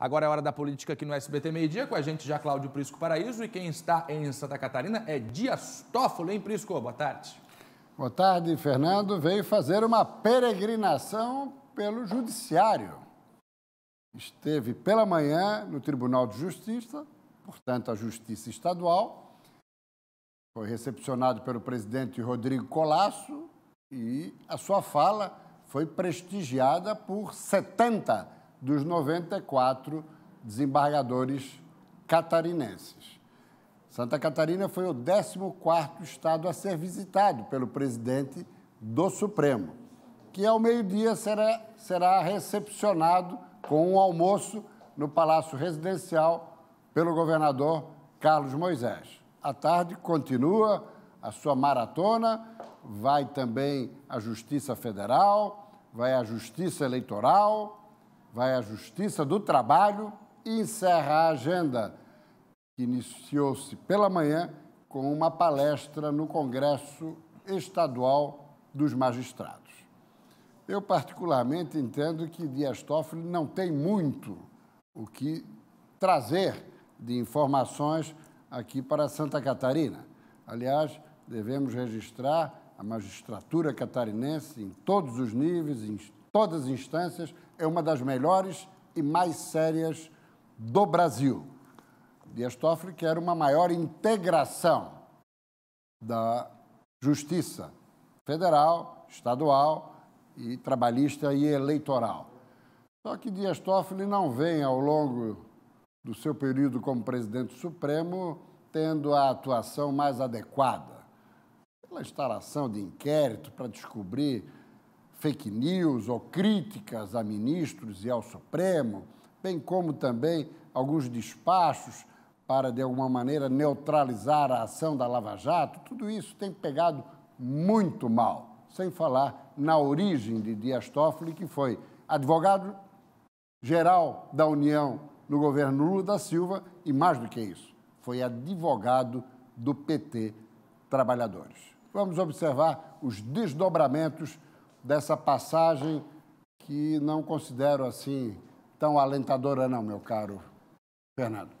Agora é hora da política aqui no SBT Meio Dia, com a gente já Cláudio Prisco Paraíso e quem está em Santa Catarina é Dias Toffoli, hein, Prisco? Boa tarde. Boa tarde, Fernando. Veio fazer uma peregrinação pelo Judiciário. Esteve pela manhã no Tribunal de Justiça, portanto, a Justiça Estadual. Foi recepcionado pelo presidente Rodrigo Colasso e a sua fala foi prestigiada por 70 dos 94 desembargadores catarinenses. Santa Catarina foi o 14º estado a ser visitado pelo presidente do Supremo, que ao meio-dia será, será recepcionado com um almoço no Palácio Residencial pelo governador Carlos Moisés. À tarde continua a sua maratona, vai também a Justiça Federal, vai a Justiça Eleitoral, vai à Justiça do Trabalho e encerra a agenda, que iniciou-se pela manhã com uma palestra no Congresso Estadual dos Magistrados. Eu, particularmente, entendo que Dias Toffoli não tem muito o que trazer de informações aqui para Santa Catarina. Aliás, devemos registrar a magistratura catarinense em todos os níveis, todas as instâncias, é uma das melhores e mais sérias do Brasil. Dias Toffoli quer uma maior integração da justiça federal, estadual e trabalhista e eleitoral. Só que Dias Toffoli não vem ao longo do seu período como presidente supremo tendo a atuação mais adequada. Pela instalação de inquérito para descobrir fake news ou críticas a ministros e ao Supremo, bem como também alguns despachos para, de alguma maneira, neutralizar a ação da Lava Jato, tudo isso tem pegado muito mal. Sem falar na origem de Dias Toffoli, que foi advogado geral da União no governo Lula da Silva e, mais do que isso, foi advogado do PT Trabalhadores. Vamos observar os desdobramentos dessa passagem que não considero assim tão alentadora, não, meu caro Fernando.